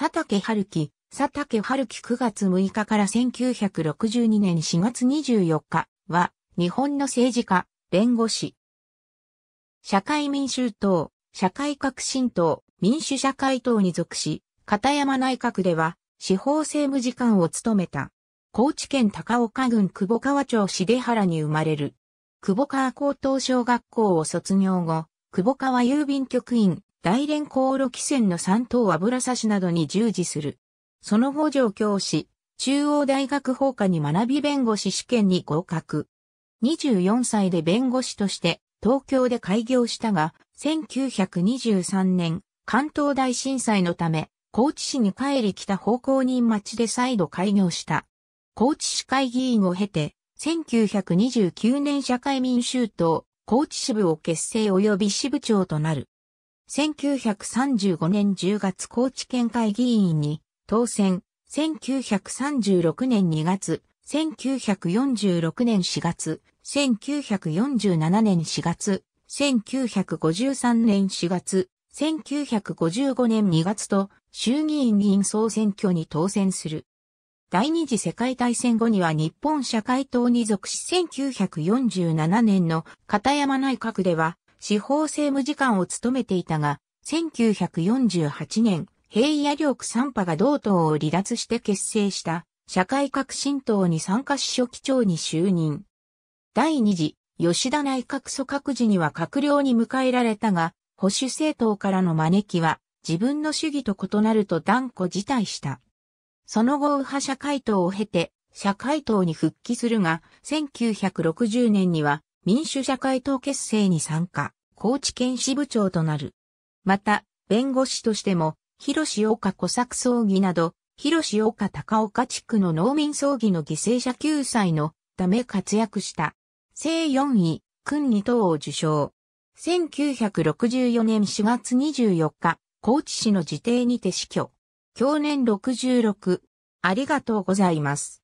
佐竹春樹、佐竹春樹9月6日から1962年4月24日は、日本の政治家、弁護士。社会民衆党、社会革新党、民主社会党に属し、片山内閣では、司法政務次官を務めた。高知県高岡郡久保川町重原に生まれる。久保川高等小学校を卒業後、久保川郵便局員、大連航路汽船の三等油差しなどに従事する。その後上京し、中央大学法科に学び弁護士試験に合格。24歳で弁護士として東京で開業したが、1923年、関東大震災のため、高知市に帰り来た方向人町で再度開業した。高知市会議員を経て、1929年社会民衆党、高知支部を結成及び支部長となる。1935年10月高知県会議員に当選、1936年2月、1946年4月、1947年4月、1953年4月、1955年2月と衆議院議員総選挙に当選する。第二次世界大戦後には日本社会党に属し1947年の片山内閣では司法政務次官を務めていたが、1948年、平野両区三派が同党を離脱して結成した社会革新党に参加し書記長に就任。第二次、吉田内閣組閣時には閣僚に迎えられたが、保守政党からの招きは自分の主義と異なると断固辞退した。その後右派社会党を経て、社会党に復帰するが、1960年には民主社会党結成に参加、高知県支部長となる。また、弁護士としても、広岡小作葬儀など、広岡高岡地区の農民葬儀の犠牲者救済のため活躍した。正4位、訓二等を受賞。1964年4月24日、高知市の自邸にて死去。去年66。ありがとうございます。